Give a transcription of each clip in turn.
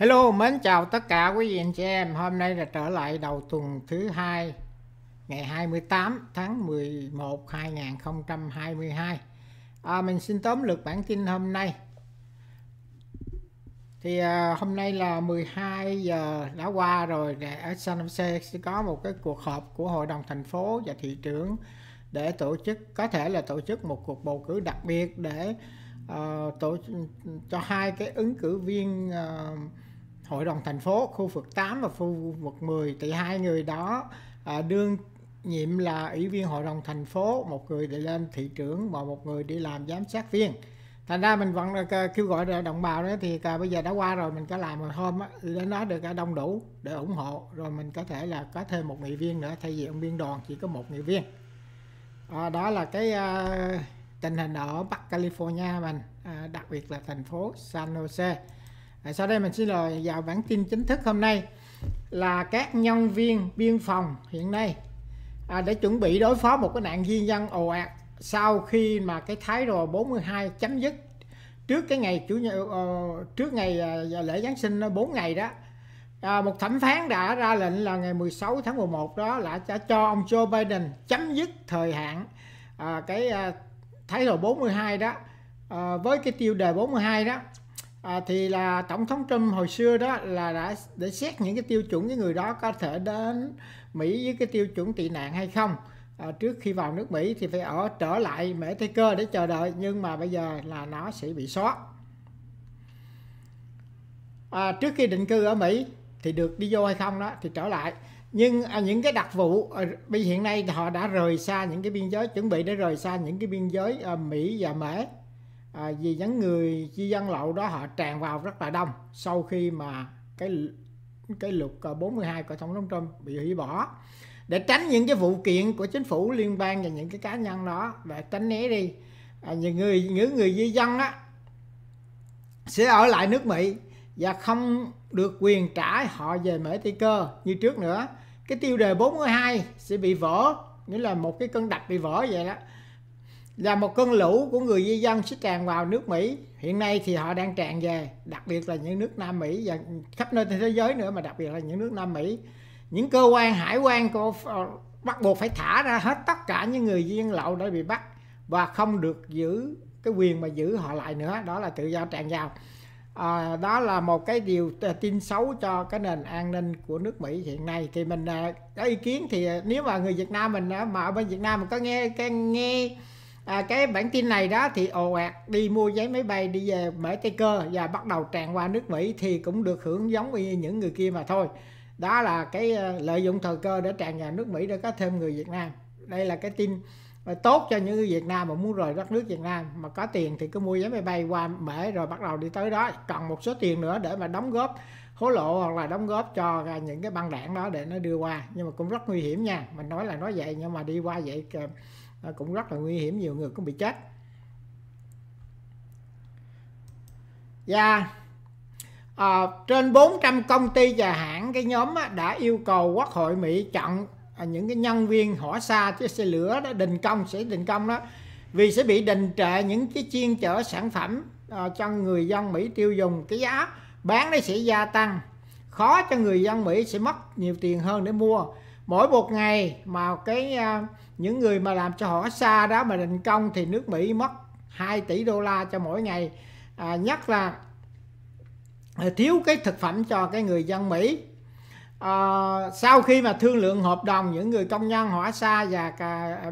Hello, mến chào tất cả quý vị anh chị em. Hôm nay là trở lại đầu tuần thứ hai ngày 28 tháng 11 2022. À, mình xin tóm lược bản tin hôm nay. Thì à, hôm nay là 12 giờ đã qua rồi để ở San Jose sẽ có một cái cuộc họp của hội đồng thành phố và thị trưởng để tổ chức có thể là tổ chức một cuộc bầu cử đặc biệt để uh, tổ cho hai cái ứng cử viên uh, hội đồng thành phố khu vực 8 và khu vực 10 thì hai người đó à, đương nhiệm là ủy viên hội đồng thành phố một người để lên thị trưởng và một người đi làm giám sát viên thành ra mình vẫn kêu gọi đồng bào đó thì bây giờ đã qua rồi mình có làm một hôm á, đến đó được đông đủ để ủng hộ rồi mình có thể là có thêm một nghị viên nữa thay vì ông biên đoàn chỉ có một nghị viên à, đó là cái à, tình hình ở Bắc California mình à, đặc biệt là thành phố San Jose sau đây mình xin lời vào bản tin chính thức hôm nay là các nhân viên biên phòng hiện nay à, để chuẩn bị đối phó một cái nạn di dân ồ ạt sau khi mà cái thái độ 42 chấm dứt trước cái ngày chủ nhật ờ, trước ngày ờ, lễ Giáng sinh 4 ờ, ngày đó à, một thẩm phán đã ra lệnh là ngày 16 tháng 11 đó là đã cho ông Joe Biden chấm dứt thời hạn à, cái à, thái độ 42 đó à, với cái tiêu đề 42 đó à, thì là tổng thống Trump hồi xưa đó là đã để xét những cái tiêu chuẩn với người đó có thể đến Mỹ với cái tiêu chuẩn tị nạn hay không à, trước khi vào nước Mỹ thì phải ở trở lại Mễ Tây Cơ để chờ đợi nhưng mà bây giờ là nó sẽ bị xóa à, trước khi định cư ở Mỹ thì được đi vô hay không đó thì trở lại nhưng à, những cái đặc vụ à, bây hiện nay họ đã rời xa những cái biên giới chuẩn bị để rời xa những cái biên giới à, Mỹ và Mễ à, vì những người di dân lậu đó họ tràn vào rất là đông sau khi mà cái cái luật 42 à, của tổng thống Trump bị hủy bỏ để tránh những cái vụ kiện của chính phủ liên bang và những cái cá nhân đó để tránh né đi à, những người những người di dân á sẽ ở lại nước Mỹ và không được quyền trả họ về Mỹ Tây Cơ như trước nữa cái tiêu đề 42 sẽ bị vỡ nghĩa là một cái cân đặt bị vỡ vậy đó là một cơn lũ của người di dân sẽ tràn vào nước Mỹ. Hiện nay thì họ đang tràn về, đặc biệt là những nước Nam Mỹ và khắp nơi trên thế giới nữa mà đặc biệt là những nước Nam Mỹ. Những cơ quan hải quan của ờ, bắt buộc phải thả ra hết tất cả những người di dân lậu đã bị bắt và không được giữ cái quyền mà giữ họ lại nữa, đó là tự do tràn vào. À, đó là một cái điều ờ, tin xấu cho cái nền an ninh của nước Mỹ hiện nay thì mình có ý kiến thì nếu mà người Việt Nam mình mà ở bên Việt Nam mình có nghe cái nghe à, cái bản tin này đó thì ồ ạt đi mua vé máy bay đi về bởi tay cơ và bắt đầu tràn qua nước Mỹ thì cũng được hưởng giống như những người kia mà thôi đó là cái ờ, lợi dụng thời cơ để tràn vào nước Mỹ để có thêm người Việt Nam đây là cái tin ờ, tốt cho những người Việt Nam mà muốn rời đất nước Việt Nam mà có tiền thì cứ mua vé máy bay qua Mỹ rồi bắt đầu đi tới đó cần một số tiền nữa để mà đóng góp hối lộ hoặc là đóng góp cho những cái băng đảng đó để nó đưa qua nhưng mà cũng rất nguy hiểm nha mình nói là nói vậy nhưng mà đi qua vậy à, cũng rất là nguy hiểm nhiều người cũng bị chết và dạ. à, ờ, trên 400 công ty và hãng cái nhóm đã yêu cầu Quốc hội Mỹ chọn à, những cái nhân viên hỏa xa chứ xe lửa đó đình công sẽ đình công đó vì sẽ bị đình trệ những cái chuyên chở sản phẩm ờ, cho người dân Mỹ tiêu dùng cái giá bán nó sẽ gia tăng khó cho người dân Mỹ sẽ mất nhiều tiền hơn để mua mỗi một ngày mà cái à, những người mà làm cho họ xa đó mà định công thì nước Mỹ mất 2 tỷ đô la cho mỗi ngày à, nhất là à, thiếu cái thực phẩm cho cái người dân Mỹ à, sau khi mà thương lượng hợp đồng những người công nhân hỏa xa và cả, à,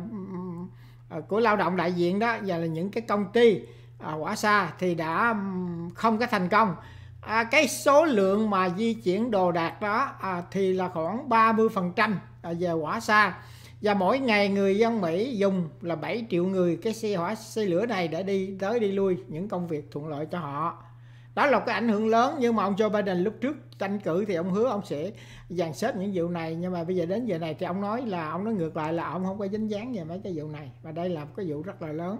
à, của lao động đại diện đó và là những cái công ty à, hỏa xa thì đã không có thành công à, cái số lượng mà di chuyển đồ đạc đó à, thì là khoảng 30% về hỏa xa và mỗi ngày người dân Mỹ dùng là 7 triệu người cái xe hỏa xe lửa này để đi tới đi lui những công việc thuận lợi cho họ đó là cái ảnh hưởng lớn nhưng mà ông Joe Biden lúc trước tranh cử thì ông hứa ông sẽ dàn xếp những vụ này nhưng mà bây giờ đến giờ này thì ông nói là ông nói ngược lại là ông không có dính dáng về mấy cái vụ này và đây là một cái vụ rất là lớn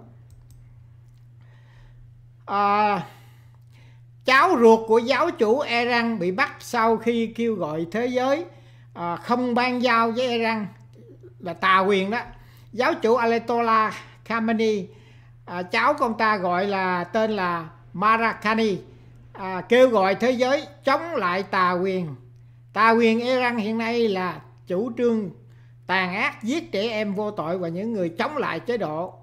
à, cháu ruột của giáo chủ eran bị bắt sau khi kêu gọi thế giới à, không ban giao với eran là tà quyền đó giáo chủ Ayatollah Khamenei à, cháu của ta gọi là tên là Marakani à, kêu gọi thế giới chống lại tà quyền tà quyền eran hiện nay là chủ trương tàn ác giết trẻ em vô tội và những người chống lại chế độ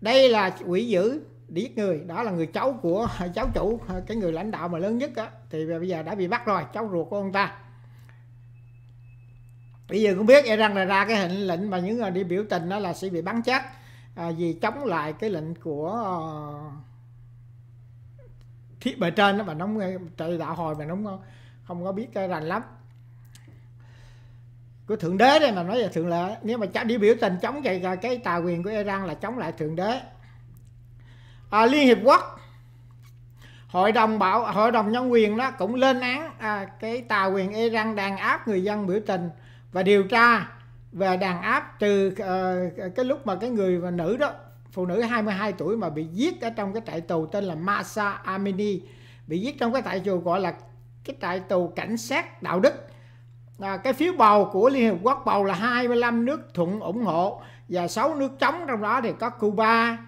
đây là quỷ dữ điếc người đó là người cháu của cháu chủ cái người lãnh đạo mà lớn nhất á thì bây giờ đã bị bắt rồi cháu ruột của ông ta bây giờ cũng biết e rằng là ra cái hình lệnh mà những người đi biểu tình đó là sẽ bị bắn chết à, vì chống lại cái lệnh của ờ, thiết bề trên đó mà nóng trời đạo hồi mà nóng không, có biết cái rành lắm của thượng đế đây mà nói về thượng lệ nếu mà cháu đi biểu tình chống vậy cái tà quyền của Iran là chống lại thượng đế à, Liên Hiệp Quốc hội đồng bảo hội đồng nhân quyền đó cũng lên án à, cái tà quyền Iran đàn áp người dân biểu tình và điều tra về đàn áp từ à, cái lúc mà cái người và nữ đó phụ nữ 22 tuổi mà bị giết ở trong cái trại tù tên là Masa Amini bị giết trong cái trại tù gọi là cái trại tù cảnh sát đạo đức à, cái phiếu bầu của Liên Hiệp Quốc bầu là 25 nước thuận ủng hộ và 6 nước chống trong đó thì có Cuba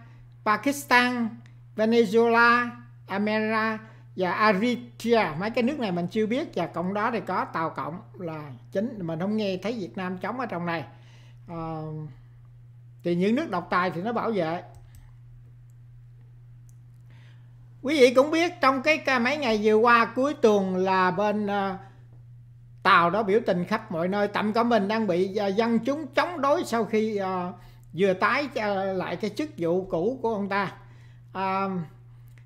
Pakistan, Venezuela, America và Eritrea mấy cái nước này mình chưa biết và cộng đó thì có tàu cộng là chính mình không nghe thấy Việt Nam chống ở trong này à, thì những nước độc tài thì nó bảo vệ quý vị cũng biết trong cái mấy ngày vừa qua cuối tuần là bên uh, tàu đó biểu tình khắp mọi nơi tạm cả mình đang bị uh, dân chúng chống đối sau khi uh, vừa tái ờ, lại cái chức vụ cũ của ông ta à,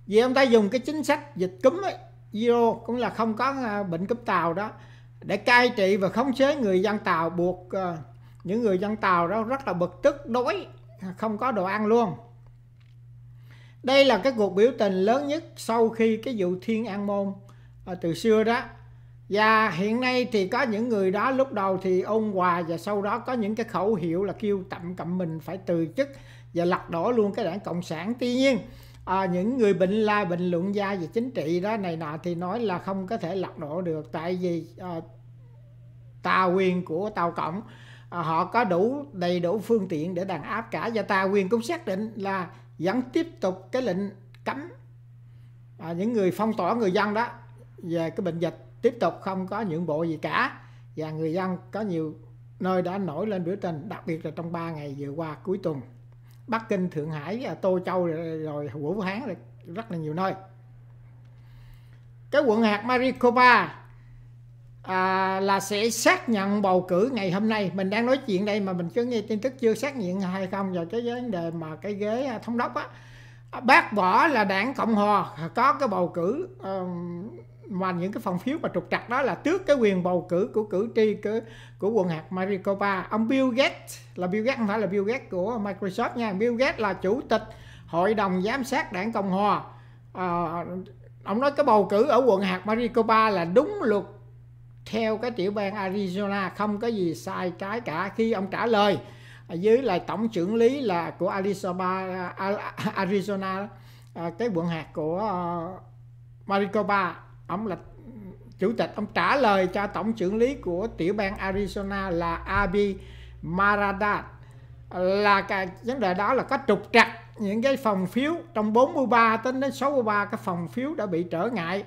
vì ông ta dùng cái chính sách dịch cúm ấy, Zero cũng là không có ờ, bệnh cúm tàu đó để cai trị và khống chế người dân tàu buộc ờ, những người dân tàu đó rất là bực tức đói không có đồ ăn luôn đây là cái cuộc biểu tình lớn nhất sau khi cái vụ thiên an môn từ xưa đó và dạ, hiện nay thì có những người đó lúc đầu thì ôn hòa và sau đó có những cái khẩu hiệu là kêu tạm cậm mình phải từ chức và lật đổ luôn cái đảng cộng sản tuy nhiên à, những người bệnh la bình luận gia về chính trị đó này nọ thì nói là không có thể lật đổ được tại vì à, tà quyền của tàu cộng à, họ có đủ đầy đủ phương tiện để đàn áp cả và tà quyền cũng xác định là vẫn tiếp tục cái lệnh cấm à, những người phong tỏa người dân đó về cái bệnh dịch tiếp tục không có nhượng bộ gì cả và người dân có nhiều nơi đã nổi lên biểu tình đặc biệt là trong 3 ngày vừa qua cuối tuần Bắc Kinh Thượng Hải Tô Châu rồi, rồi Vũ Hán rất là nhiều nơi cái quận hạt Maricopa à, là sẽ xác nhận bầu cử ngày hôm nay mình đang nói chuyện đây mà mình cứ nghe tin tức chưa xác nhận hay không vào cái vấn đề mà cái ghế à, thống đốc á bác bỏ là đảng cộng hòa có cái bầu cử um, mà những cái phòng phiếu mà trục trặc đó là trước cái quyền bầu cử của cử tri của, của quận hạt Maricopa. Ông Bill Gates là Bill Gates không phải là Bill Gates của Microsoft nha. Bill Gates là chủ tịch hội đồng giám sát đảng Cộng hòa. À, ông nói cái bầu cử ở quận hạt Maricopa là đúng luật theo cái tiểu bang Arizona không có gì sai trái cả khi ông trả lời dưới là tổng trưởng lý là của Arizona Arizona ờ, cái quận hạt của ờ, Maricopa ông là chủ tịch ông trả lời cho tổng trưởng lý của tiểu bang Arizona là Abi Marada là cái vấn đề đó là có trục trặc những cái phòng phiếu trong 43 đến đến 63 cái phòng phiếu đã bị trở ngại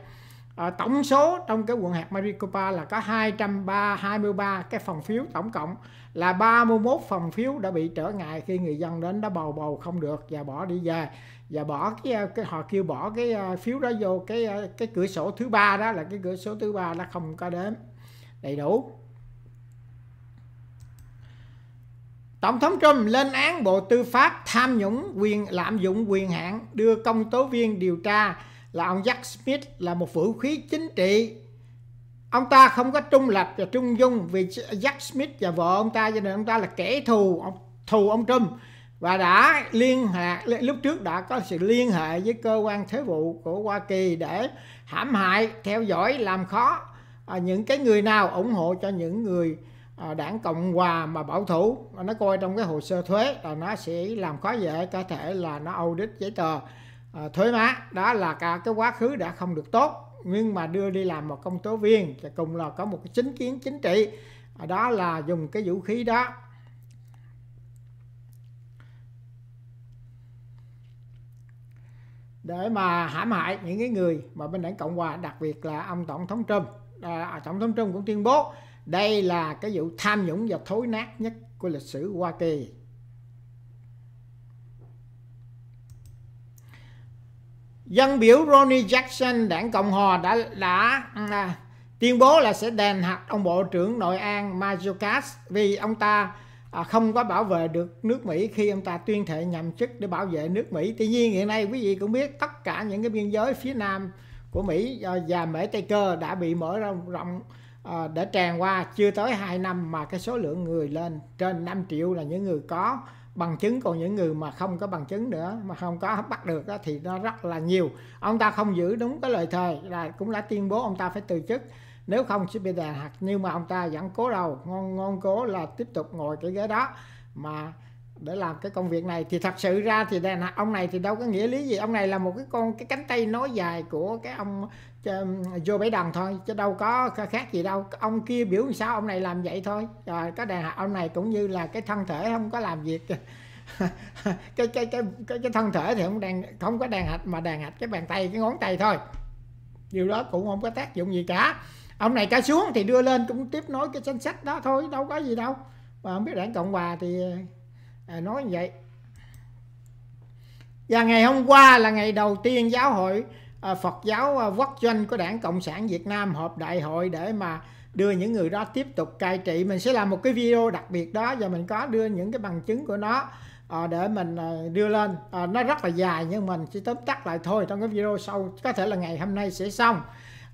à, tổng số trong cái quận hạt Maricopa là có 223 cái phòng phiếu tổng cộng là 31 phòng phiếu đã bị trở ngại khi người dân đến đã bầu bầu không được và bỏ đi về và bỏ cái, ờ, cái họ kêu bỏ cái ờ, phiếu đó vô cái cái cửa sổ thứ ba đó là cái cửa sổ thứ ba nó không có đến đầy đủ Tổng thống Trump lên án Bộ Tư pháp tham nhũng quyền lạm dụng quyền hạn đưa công tố viên điều tra là ông Jack Smith là một vũ khí chính trị ông ta không có trung lập và trung dung vì Jack Smith và vợ ông ta cho nên ông ta là kẻ thù ông, thù ông Trump và đã liên hệ lúc trước đã có sự liên hệ với cơ quan thuế vụ của Hoa Kỳ để hãm hại theo dõi làm khó à, những cái người nào ủng hộ cho những người à, đảng Cộng hòa mà bảo thủ nó coi trong cái hồ sơ thuế là nó sẽ làm khó dễ có thể là nó audit giấy tờ à, ờ, thuế má đó là cả cái quá khứ đã không được tốt nhưng mà đưa đi làm một công tố viên và cùng là có một cái chính kiến chính trị ờ, đó là dùng cái vũ khí đó để mà hãm hại những cái người mà bên đảng cộng hòa đặc biệt là ông tổng thống trump ờ, à, tổng thống trump cũng tuyên bố đây là cái vụ tham nhũng và thối nát nhất của lịch sử hoa kỳ dân biểu Ronnie Jackson đảng Cộng hòa đã đã à, tuyên bố là sẽ đền hạt ông bộ trưởng nội an Mayorkas vì ông ta à, không có bảo vệ được nước Mỹ khi ông ta tuyên thệ nhậm chức để bảo vệ nước Mỹ. Tuy nhiên hiện nay quý vị cũng biết tất cả những cái biên giới phía nam của Mỹ à, và Mỹ Tây Cơ đã bị mở rộng, rộng à, để tràn qua chưa tới 2 năm mà cái số lượng người lên trên 5 triệu là những người có bằng chứng còn những người mà không có bằng chứng nữa mà không có bắt được đó, thì nó rất là nhiều ông ta không giữ đúng cái lời thề là cũng đã tuyên bố ông ta phải từ chức nếu không sẽ bị đàn hạt nhưng mà ông ta vẫn cố đầu ngon ngon cố là tiếp tục ngồi cái ghế đó mà để làm cái công việc này thì thật sự ra thì đàn ông này thì đâu có nghĩa lý gì ông này là một cái con cái cánh tay nối dài của cái ông um, Joe Bảy Đằng thôi chứ đâu có khác gì đâu ông kia biểu sao ông này làm vậy thôi rồi cái đàn ông này cũng như là cái thân thể không có làm việc cái, cái cái cái cái thân thể thì không đàn không có đàn hạch mà đàn hạch cái bàn tay cái ngón tay thôi điều đó cũng không có tác dụng gì cả ông này cả xuống thì đưa lên cũng tiếp nối cái danh sách đó thôi đâu có gì đâu mà không biết đảng cộng hòa thì à, nói như vậy và ngày hôm qua là ngày đầu tiên giáo hội à, Phật giáo à, quốc doanh của đảng Cộng sản Việt Nam họp đại hội để mà đưa những người đó tiếp tục cai trị mình sẽ làm một cái video đặc biệt đó và mình có đưa những cái bằng chứng của nó à, để mình à, đưa lên à, nó rất là dài nhưng mình chỉ tóm tắt lại thôi trong cái video sau có thể là ngày hôm nay sẽ xong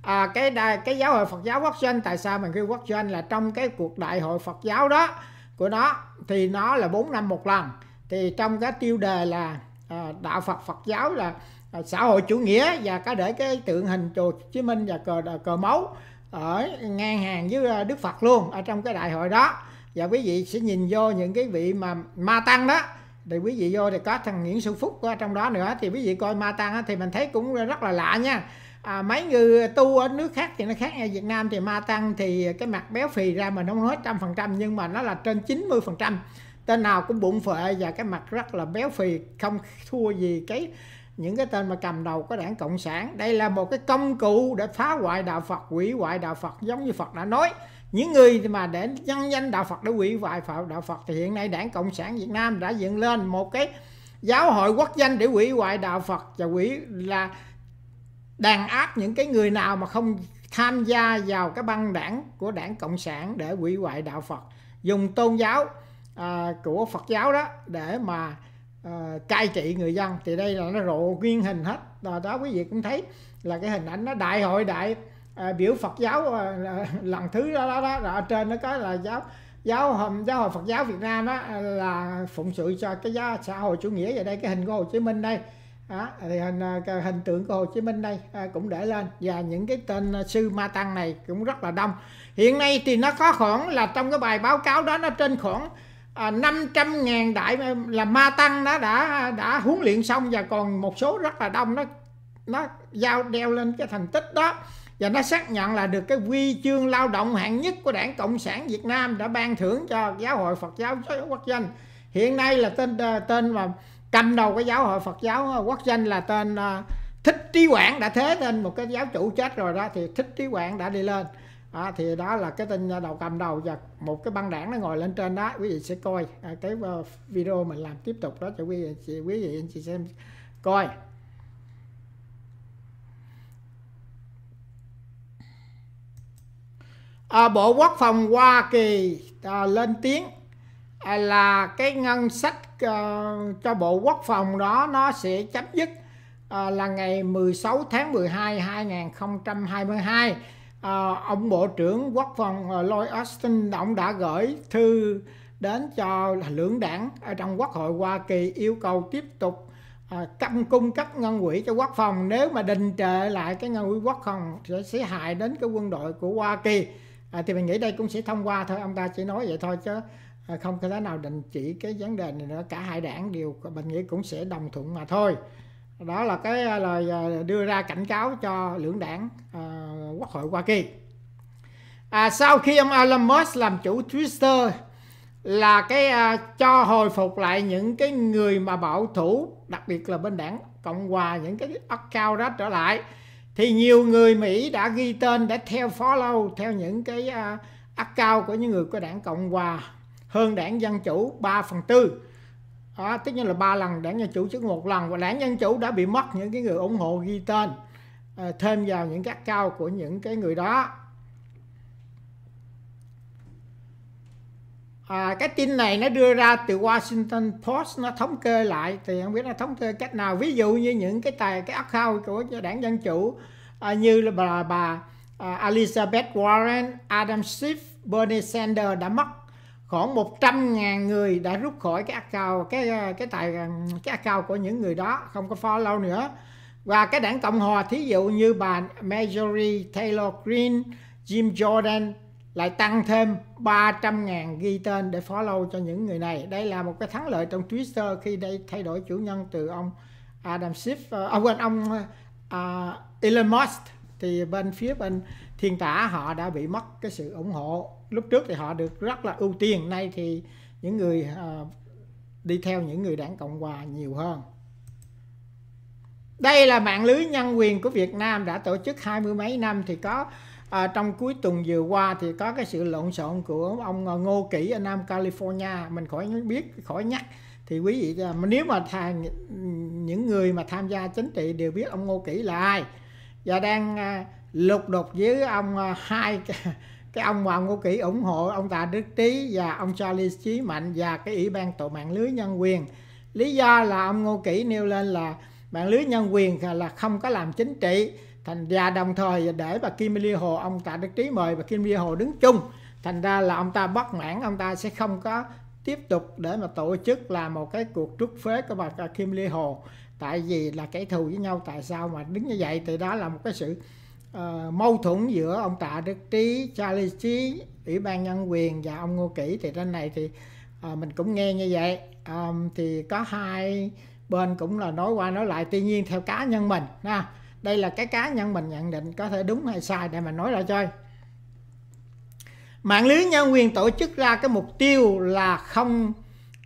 à, cái đài, cái giáo hội Phật giáo quốc doanh tại sao mình kêu quốc doanh là trong cái cuộc đại hội Phật giáo đó của nó thì nó là 4 năm một lần thì trong cái tiêu đề là à, đạo Phật Phật giáo là à, xã hội chủ nghĩa và có để cái tượng hình chùa Chí Minh và cờ à, cờ máu ở ngang hàng với à, Đức Phật luôn ở trong cái đại hội đó và quý vị sẽ nhìn vô những cái vị mà ma tăng đó thì quý vị vô thì có thằng Nguyễn Sư Phúc ở trong đó nữa thì quý vị coi ma tăng thì mình thấy cũng rất là lạ nha à, mấy người tu ở nước khác thì nó khác ở Việt Nam thì ma tăng thì cái mặt béo phì ra mình không nói trăm phần trăm nhưng mà nó là trên 90 phần trăm tên nào cũng bụng phệ và cái mặt rất là béo phì không thua gì cái những cái tên mà cầm đầu có đảng cộng sản đây là một cái công cụ để phá hoại đạo phật quỷ hoại đạo phật giống như phật đã nói những người mà để nhân danh đạo phật để quỷ hoại đạo phật thì hiện nay đảng cộng sản việt nam đã dựng lên một cái giáo hội quốc danh để quỷ hoại đạo phật và quỷ là đàn áp những cái người nào mà không tham gia vào cái băng đảng của đảng cộng sản để hủy hoại đạo phật dùng tôn giáo à, của phật giáo đó để mà à, cai trị người dân thì đây là nó rộ nguyên hình hết đó, đó quý vị cũng thấy là cái hình ảnh nó đại hội đại à, biểu phật giáo à, lần thứ đó đó, đó, đó ở trên nó có là giáo giáo hội giáo hội Phật giáo Việt Nam đó à, là phụng sự cho cái giáo xã hội chủ nghĩa và đây cái hình của Hồ Chí Minh đây đó, thì hình à, hình tượng của Hồ Chí Minh đây à, cũng để lên và những cái tên à, sư ma tăng này cũng rất là đông hiện nay thì nó có khoảng là trong cái bài báo cáo đó nó trên khoảng à, 500.000 đại là ma tăng nó đã đã huấn luyện xong và còn một số rất là đông nó nó giao đeo lên cái thành tích đó và nó xác nhận là được cái quy chương lao động hạng nhất của đảng cộng sản Việt Nam đã ban thưởng cho giáo hội Phật giáo quốc danh hiện nay là tên tên mà cầm đầu cái giáo hội Phật giáo quốc danh là tên ờ, Thích Trí Quảng đã thế tên một cái giáo chủ chết rồi đó thì Thích Trí Quảng đã đi lên à, thì đó là cái tên ờ, đầu cầm đầu và một cái băng đảng nó ngồi lên trên đó quý vị sẽ coi à, cái ờ, video mình làm tiếp tục đó cho quý vị chị, quý vị anh chị xem coi à, bộ quốc phòng hoa kỳ à, lên tiếng là cái ngân sách uh, cho Bộ Quốc phòng đó nó sẽ chấm dứt uh, là ngày 16 tháng 12 2022 uh, ông Bộ trưởng Quốc phòng uh, Lloyd Austin ông đã gửi thư đến cho lưỡng đảng ở trong Quốc hội Hoa Kỳ yêu cầu tiếp tục uh, căm cung cấp ngân quỹ cho quốc phòng nếu mà đình trệ lại cái ngân quỹ quốc phòng sẽ, sẽ hại đến cái quân đội của Hoa Kỳ à, thì mình nghĩ đây cũng sẽ thông qua thôi ông ta chỉ nói vậy thôi chứ À, không có thể nào định chỉ cái vấn đề này nữa cả hai đảng đều mình nghĩ cũng sẽ đồng thuận mà thôi đó là cái à, lời à, đưa ra cảnh cáo cho lưỡng đảng à, quốc hội hoa kỳ à, sau khi ông Elon Musk làm chủ Twitter là cái à, cho hồi phục lại những cái người mà bảo thủ đặc biệt là bên đảng cộng hòa những cái account đó trở lại thì nhiều người Mỹ đã ghi tên để theo follow theo những cái uh, account của những người của đảng Cộng Hòa hơn đảng Dân Chủ 3 phần tư đó, tức là ba lần đảng Dân Chủ trước một lần và đảng Dân Chủ đã bị mất những cái người ủng hộ ghi tên ờ, thêm vào những các cao của những cái người đó à, cái tin này nó đưa ra từ Washington Post nó thống kê lại thì không biết nó thống kê cách nào ví dụ như những cái tài cái account của đảng dân chủ à, như là bà bà à, Elizabeth Warren, Adam Schiff, Bernie Sanders đã mất khoảng 100.000 người đã rút khỏi cái account cái ờ, cái tài ờ, cái account của những người đó không có follow nữa và cái đảng cộng hòa thí dụ như bà Marjorie Taylor Greene Jim Jordan lại tăng thêm 300.000 ghi tên để follow cho những người này đây là một cái thắng lợi trong Twitter khi đây thay đổi chủ nhân từ ông Adam Schiff ông ờ, à, quên ông uh, Elon Musk thì bên phía bên thiên tả họ đã bị mất cái sự ủng hộ lúc trước thì họ được rất là ưu tiên nay thì những người uh, đi theo những người đảng cộng hòa nhiều hơn đây là mạng lưới nhân quyền của Việt Nam đã tổ chức hai mươi mấy năm thì có à, trong cuối tuần vừa qua thì có cái sự lộn xộn của ông ờ, Ngô Kỷ ở Nam California mình khỏi biết khỏi nhắc thì quý vị nếu mà thà, những người mà tham gia chính trị đều biết ông Ngô Kỷ là ai và đang lục đục với ông ờ, hai cái, ông hoàng của kỹ ủng hộ ông Tạ Đức Trí và ông Charlie Chí Mạnh và cái ủy ban tội mạng lưới nhân quyền lý do là ông Ngô Kỷ nêu lên là mạng lưới nhân quyền là không có làm chính trị thành ra đồng thời để bà Kim Ly Hồ ông Tạ Đức Trí mời bà Kim Ly Hồ đứng chung thành ra là ông ta bất mãn ông ta sẽ không có tiếp tục để mà tổ chức là một cái cuộc trút phế của bà Kim Ly Hồ tại vì là kẻ thù với nhau tại sao mà đứng như vậy thì đó là một cái sự Ờ, mâu thuẫn giữa ông Tạ Đức Trí, Charlie Trí, Ủy ban Nhân quyền và ông Ngô Kỷ thì trên này thì uh, mình cũng nghe như vậy um, thì có hai bên cũng là nói qua nói lại tuy nhiên theo cá nhân mình ha đây là cái cá nhân mình nhận định có thể đúng hay sai để mà nói ra chơi mạng lưới nhân quyền tổ chức ra cái mục tiêu là không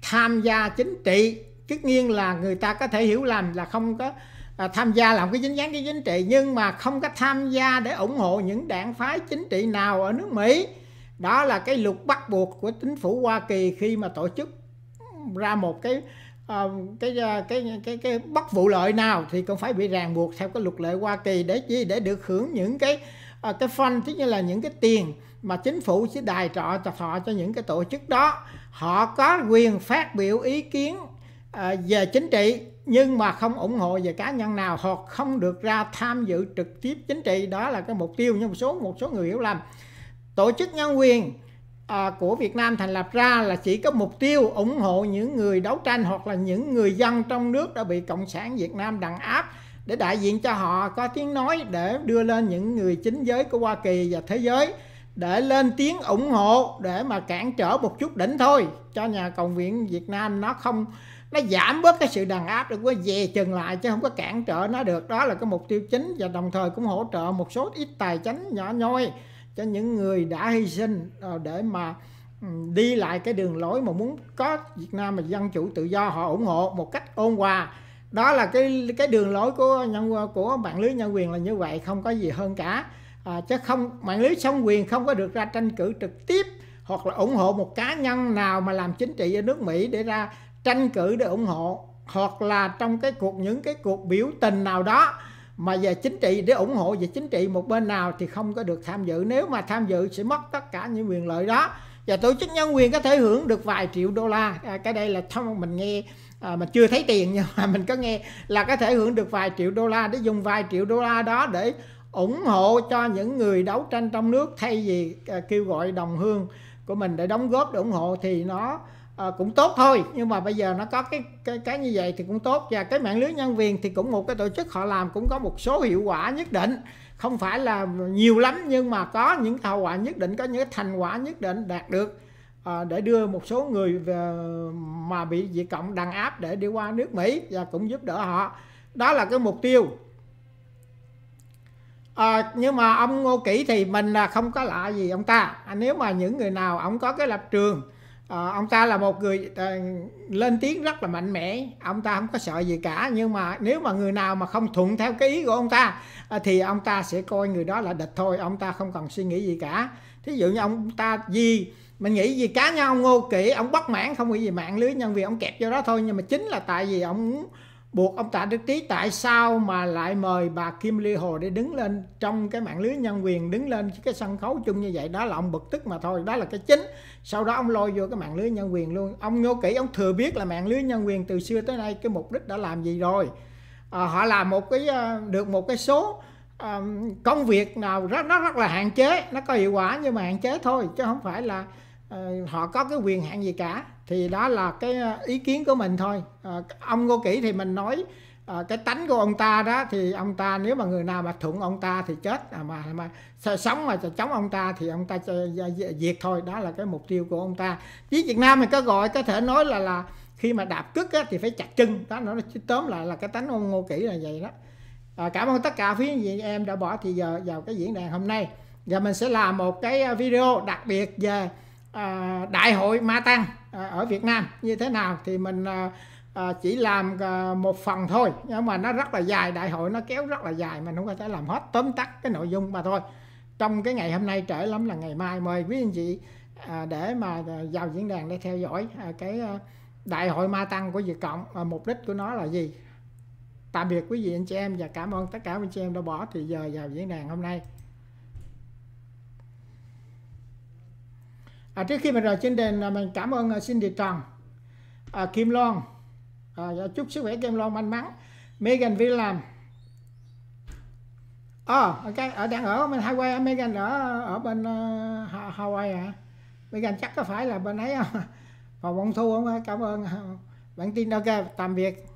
tham gia chính trị tất nhiên là người ta có thể hiểu lầm là không có À, tham gia làm cái dính dáng cái chính trị nhưng mà không có tham gia để ủng hộ những đảng phái chính trị nào ở nước Mỹ đó là cái luật bắt buộc của chính phủ Hoa Kỳ khi mà tổ chức ra một cái ờ, cái, cái ờ, cái cái cái bất vụ lợi nào thì cũng phải bị ràng buộc theo cái luật lệ Hoa Kỳ để chi để được hưởng những cái ờ, cái fund thứ như là những cái tiền mà chính phủ sẽ đài trọ cho họ cho những cái tổ chức đó họ có quyền phát biểu ý kiến À, về chính trị nhưng mà không ủng hộ về cá nhân nào hoặc không được ra tham dự trực tiếp chính trị đó là cái mục tiêu nhưng một số một số người hiểu lầm tổ chức nhân quyền à, của Việt Nam thành lập ra là chỉ có mục tiêu ủng hộ những người đấu tranh hoặc là những người dân trong nước đã bị cộng sản Việt Nam đàn áp để đại diện cho họ có tiếng nói để đưa lên những người chính giới của Hoa Kỳ và thế giới để lên tiếng ủng hộ để mà cản trở một chút đỉnh thôi cho nhà cộng viện Việt Nam nó không nó giảm bớt cái sự đàn áp được có về chừng lại chứ không có cản trở nó được đó là cái mục tiêu chính và đồng thời cũng hỗ trợ một số ít tài chính nhỏ nhoi cho những người đã hy sinh ờ, để mà đi lại cái đường lối mà muốn có Việt Nam mà dân chủ tự do họ ủng hộ một cách ôn hòa đó là cái cái đường lối của nhân của mạng lưới nhân quyền là như vậy không có gì hơn cả à, chứ không mạng lưới song quyền không có được ra tranh cử trực tiếp hoặc là ủng hộ một cá nhân nào mà làm chính trị ở nước Mỹ để ra tranh cử để ủng hộ hoặc là trong cái cuộc những cái cuộc biểu tình nào đó mà về chính trị để ủng hộ về chính trị một bên nào thì không có được tham dự nếu mà tham dự sẽ mất tất cả những quyền lợi đó và tổ chức nhân quyền có thể hưởng được vài triệu đô la à, cái đây là thông mình nghe à, mình chưa thấy tiền nhưng mà mình có nghe là có thể hưởng được vài triệu đô la để dùng vài triệu đô la đó để ủng hộ cho những người đấu tranh trong nước thay vì à, kêu gọi đồng hương của mình để đóng góp để ủng hộ thì nó à, cũng tốt thôi nhưng mà bây giờ nó có cái cái cái như vậy thì cũng tốt và cái mạng lưới nhân viên thì cũng một cái tổ chức họ làm cũng có một số hiệu quả nhất định không phải là nhiều lắm nhưng mà có những hậu quả nhất định có những thành quả nhất định đạt được à, để đưa một số người về, mà bị diệt cộng đàn áp để đi qua nước Mỹ và cũng giúp đỡ họ đó là cái mục tiêu à, nhưng mà ông Ngô Kỷ thì mình là không có lạ gì ông ta à, nếu mà những người nào ông có cái lập trường à, ông ta là một người à, lên tiếng rất là mạnh mẽ ông ta không có sợ gì cả nhưng mà nếu mà người nào mà không thuận theo cái ý của ông ta à, thì ông ta sẽ coi người đó là địch thôi ông ta không cần suy nghĩ gì cả thí dụ như ông ta gì mình nghĩ gì cá nhau ông ngô kỵ ông bất mãn không nghĩ gì mạng lưới nhân vì ông kẹp vô đó thôi nhưng mà chính là tại vì ông buộc ông Tạ Đức Tý tại sao mà lại mời bà Kim Ly Hồ để đứng lên trong cái mạng lưới nhân quyền đứng lên cái sân khấu chung như vậy đó là ông bực tức mà thôi đó là cái chính sau đó ông lôi vô cái mạng lưới nhân quyền luôn ông Ngô Kỷ ông thừa biết là mạng lưới nhân quyền từ xưa tới nay cái mục đích đã làm gì rồi à, họ làm một cái à, được một cái số um, công việc nào rất nó rất là hạn chế nó có hiệu quả nhưng mà hạn chế thôi chứ không phải là uh, họ có cái quyền hạn gì cả thì đó là cái ờ, ý kiến của mình thôi à, ông ngô kỷ thì mình nói à, cái tánh của ông ta đó thì ông ta nếu mà người nào mà thuận ông ta thì chết à, mà mà sống mà chống ông ta thì ông ta diệt thôi đó là cái mục tiêu của ông ta chứ việt nam mình có gọi có thể nói là là khi mà đạp cước á, thì phải chặt chân đó nó tóm lại là cái tánh ông ngô kỷ là vậy đó à, cảm ơn tất cả quý vị em đã bỏ thì giờ vào cái diễn đàn hôm nay và mình sẽ làm một cái video đặc biệt về à, đại hội ma tăng À, ở Việt Nam như thế nào thì mình à, à, chỉ làm một phần thôi nhưng mà nó rất là dài đại hội nó kéo rất là dài mình không có thể làm hết tóm tắt cái nội dung mà thôi trong cái ngày hôm nay trễ lắm là ngày mai mời quý anh chị để mà vào diễn đàn để theo dõi cái đại hội ma tăng của Việt Cộng mục đích của nó là gì tạm biệt quý vị anh chị em và cảm ơn tất cả anh chị em đã bỏ thời giờ vào diễn đàn hôm nay à, trước khi mình rời trên đền à, mình cảm ơn à, xin địa trần à, kim loan à, dạ, chúc sức khỏe kim loan may mắn megan vi làm ờ à, okay, ở đang ở mình Hawaii à, megan ở ở bên uh, Hawaii à megan chắc có phải là bên ấy không phòng ông thu không cảm ơn bản tin ok tạm biệt